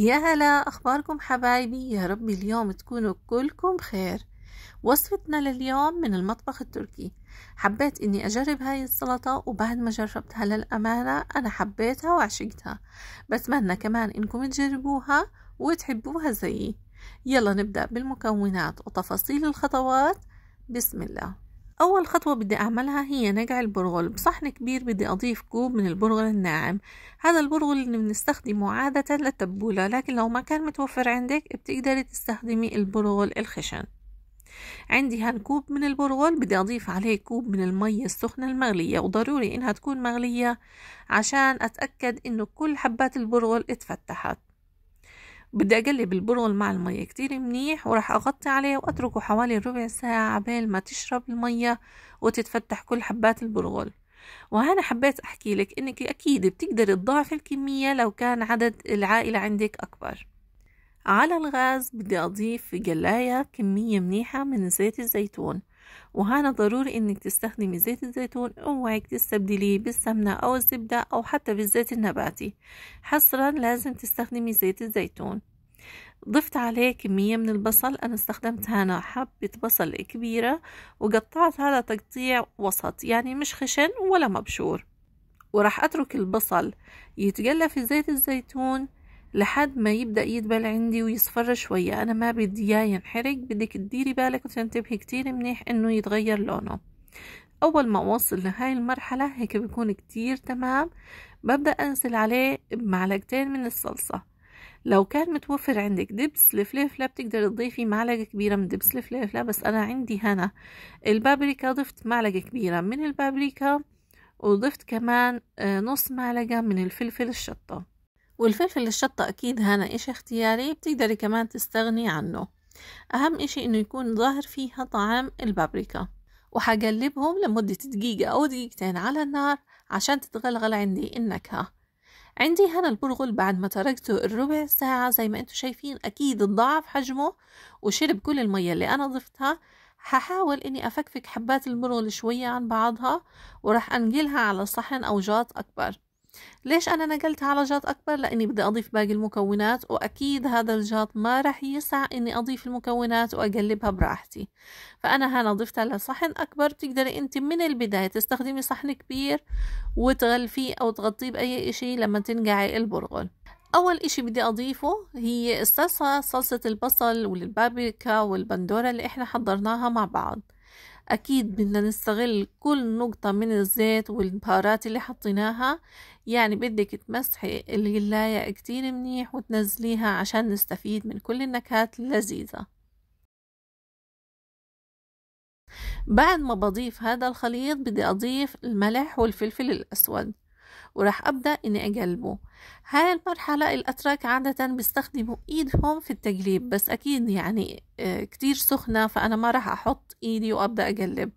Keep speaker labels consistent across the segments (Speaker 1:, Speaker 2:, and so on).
Speaker 1: يا هلا أخباركم حبايبي يا رب اليوم تكونوا كلكم بخير وصفتنا لليوم من المطبخ التركي حبيت اني اجرب هاي السلطة وبعد ما جربتها للأمانة انا حبيتها وعشقتها بتمنى كمان انكم تجربوها وتحبوها زيي يلا نبدأ بالمكونات وتفاصيل الخطوات بسم الله أول خطوة بدي أعملها هي نقع البرغل بصحن كبير بدي أضيف كوب من البرغل الناعم هذا البرغل اللي بنستخدمه عادة للتبولة لكن لو ما كان متوفر عندك بتقدري تستخدمي البرغل الخشن عندي هالكوب من البرغل بدي أضيف عليه كوب من المية السخنة المغلية وضروري إنها تكون مغلية عشان أتأكد إنه كل حبات البرغل اتفتحت بدي اقلب البرغل مع المية كتير منيح وراح اغطي عليه واتركه حوالي ربع ساعة عبال ما تشرب المية وتتفتح كل حبات البرغل وهنا حبيت احكي لك انك اكيد بتقدر تضاعف الكمية لو كان عدد العائلة عندك اكبر على الغاز بدي اضيف في جلاية كمية منيحة من زيت الزيتون وهنا ضروري انك تستخدمي زيت الزيتون اوعك تستبدليه بالسمنة او الزبدة او حتى بالزيت النباتي حصرا لازم تستخدمي زيت الزيتون ضفت عليه كمية من البصل أنا استخدمت هنا حبة بصل كبيرة وقطعت هذا تقطيع وسط يعني مش خشن ولا مبشور وراح أترك البصل يتقلى في زيت الزيتون لحد ما يبدأ يدبل عندي ويصفر شوية أنا ما بدي إياه ينحرق بدك تديري بالك وتنتبهي كتير منيح إنه يتغير لونه أول ما أوصل لهاي المرحلة هيك بيكون كتير تمام ببدأ أنزل عليه بمعلقتين من الصلصة لو كان متوفر عندك دبس الفليفله بتقدر تضيفي معلقة كبيرة من دبس الفليفله بس أنا عندي هنا البابريكا ضفت معلقة كبيرة من البابريكا وضفت كمان آه، نص معلقة من الفلفل الشطة والفلفل الشطة أكيد هنا إشي اختياري بتقدري كمان تستغني عنه أهم إشي إنه يكون ظاهر فيها طعم البابريكا وحقلبهم لمدة دقيقة أو دقيقتين على النار عشان تتغلغل عندي النكهة عندي هنا البرغل بعد ما تركته الربع ساعة زي ما انتو شايفين أكيد ضعف حجمه وشرب كل المية اللي أنا ضفتها هحاول إني أفكفك حبات البرغل شوية عن بعضها وراح أنقلها على صحن أو جاط أكبر ليش أنا نقلتها على جات أكبر؟ لأني بدي أضيف باقي المكونات وأكيد هذا الجات ما رح يسع إني أضيف المكونات وأقلبها براحتي فأنا هنا ضفتها لصحن أكبر بتقدري أنت من البداية تستخدمي صحن كبير وتغلفيه أو تغطيه بأي إشي لما تنقعي البرغل أول إشي بدي أضيفه هي الصلصة صلصة البصل والبابريكا والبندورة اللي إحنا حضرناها مع بعض أكيد بدنا نستغل كل نقطة من الزيت والبهارات اللي حطيناها يعني بدك تمسحي الغلاية كتير منيح وتنزليها عشان نستفيد من كل النكهات اللذيذة بعد ما بضيف هذا الخليط بدي أضيف الملح والفلفل الأسود وراح أبدأ إني أقلبه هاي المرحلة الأتراك عادة بيستخدموا إيدهم في التقليب بس أكيد يعني آه، كتير سخنة فأنا ما راح أحط إيدي وأبدأ أقلب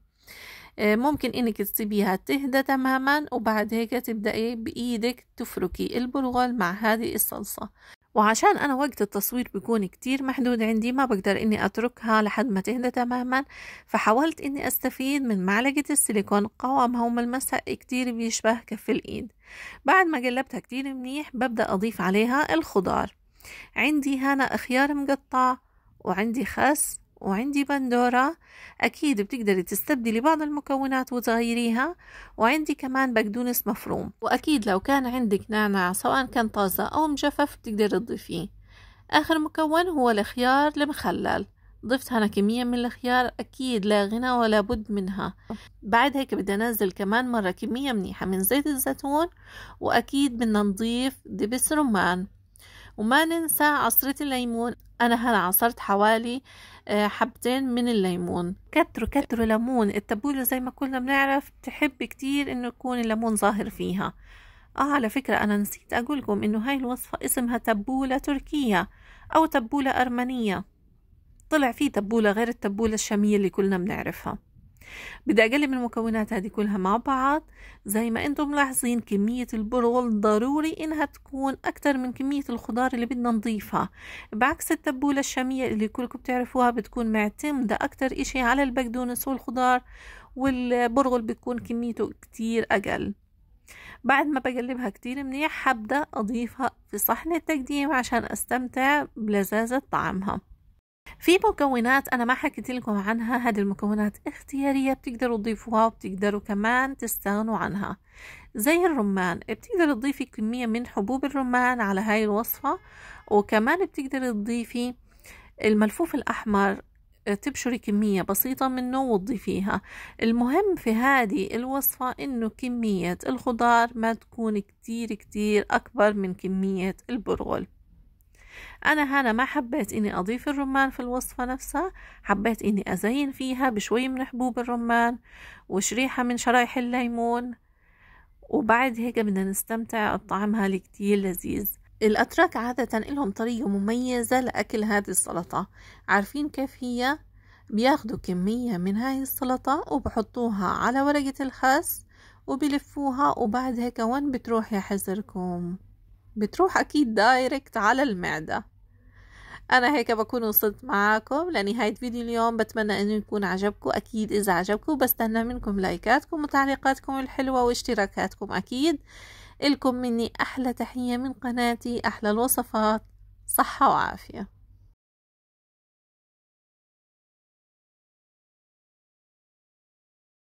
Speaker 1: آه، ممكن إنك تسيبيها تهدى تماما وبعد هيك تبدأي بإيدك تفركي البرغل مع هذه الصلصة وعشان أنا وقت التصوير بيكون كتير محدود عندي ما بقدر إني أتركها لحد ما تهدى تماما فحاولت إني أستفيد من معلقة السيليكون قوامها وملمسها كتير بيشبه كف الإيد بعد ما قلبتها كتير منيح ببدأ أضيف عليها الخضار عندي هنا خيار مقطع وعندي خس وعندي بندورة أكيد بتقدري تستبدلي بعض المكونات وتغيريها وعندي كمان بقدونس مفروم وأكيد لو كان عندك نعناع سواء كان طازة أو مجفف بتقدري تضيفيه آخر مكون هو الخيار المخلل ضفت هنا كمية من الخيار أكيد لا غنى ولا بد منها بعد هيك بدي أنزل كمان مرة كمية منيحة من زيت الزيتون وأكيد بدنا نضيف دبس رمان وما ننسى عصرة الليمون أنا هنا عصرت حوالي آه، حبتين من الليمون كتروا كتروا ليمون التبولة زي ما كلنا بنعرف بتحب كتير إنه يكون الليمون ظاهر فيها آه على فكرة أنا نسيت أقولكم إنه هاي الوصفة اسمها تبولة تركية أو تبولة أرمنية طلع في تبولة غير التبولة الشامية اللي كلنا بنعرفها بدي اقلب المكونات هذه كلها مع بعض زي ما انتم ملاحظين كمية البرغل ضروري انها تكون اكتر من كمية الخضار اللي بدنا نضيفها بعكس التبولة الشامية اللي كلكم بتعرفوها بتكون معتمدة اكتر اشي على البقدونس والخضار والبرغل بتكون كميته كتير اقل بعد ما بقلبها كتير منيح حبدأ أضيفها في صحن التقديم عشان أستمتع بلذاذة طعمها في مكونات انا ما حكيت لكم عنها هذه المكونات اختيارية بتقدروا تضيفوها وبتقدروا كمان تستغنوا عنها زي الرمان بتقدر تضيفي كمية من حبوب الرمان على هاي الوصفة وكمان بتقدر تضيفي الملفوف الأحمر تبشري كمية بسيطة منه وتضيفيها المهم في هذه الوصفة انه كمية الخضار ما تكون كتير كتير اكبر من كمية البرغل أنا هنا ما حبيت إني أضيف الرمان في الوصفة نفسها حبيت إني أزين فيها بشوي من حبوب الرمان وشريحة من شرايح الليمون وبعد هيك بدنا نستمتع بطعمها الكتير لذيذ الأتراك عادة إلهم طريقة مميزة لأكل هذه السلطة عارفين كيف هي؟ بياخدوا كمية من هاي السلطة وبحطوها على ورقة الخس وبلفوها وبعد هيك وين بتروح يا حزركم بتروح أكيد دايركت على المعدة أنا هيك بكون وصلت معاكم لنهاية فيديو اليوم بتمنى أنه يكون عجبكم أكيد إذا عجبكم بستنى منكم لايكاتكم وتعليقاتكم الحلوة واشتراكاتكم أكيد إلكم مني أحلى تحية من قناتي أحلى الوصفات صحة وعافية